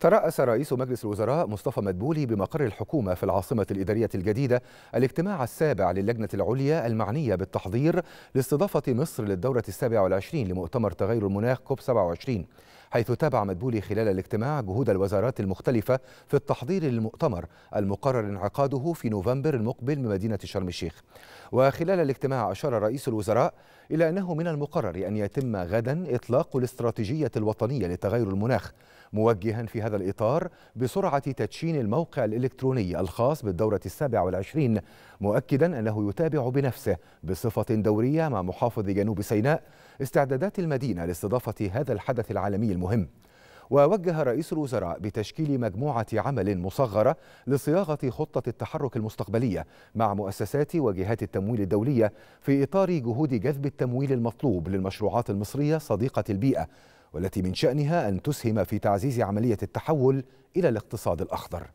ترأس رئيس مجلس الوزراء مصطفى مدبولي بمقر الحكومة في العاصمة الإدارية الجديدة الاجتماع السابع للجنة العليا المعنية بالتحضير لاستضافة مصر للدورة السابعة والعشرين لمؤتمر تغير المناخ كوب 27 حيث تابع مدبولي خلال الاجتماع جهود الوزارات المختلفة في التحضير للمؤتمر المقرر انعقاده في نوفمبر المقبل بمدينة شرم الشيخ وخلال الاجتماع أشار رئيس الوزراء إلى أنه من المقرر أن يتم غدا إطلاق الاستراتيجية الوطنية لتغير المناخ موجها في هذا الإطار بسرعة تدشين الموقع الإلكتروني الخاص بالدورة السابعة والعشرين مؤكدا أنه يتابع بنفسه بصفة دورية مع محافظ جنوب سيناء استعدادات المدينة لاستضافة هذا الحدث العالمي المهم ووجه رئيس الوزراء بتشكيل مجموعة عمل مصغرة لصياغة خطة التحرك المستقبلية مع مؤسسات وجهات التمويل الدولية في إطار جهود جذب التمويل المطلوب للمشروعات المصرية صديقة البيئة والتي من شأنها أن تسهم في تعزيز عملية التحول إلى الاقتصاد الأخضر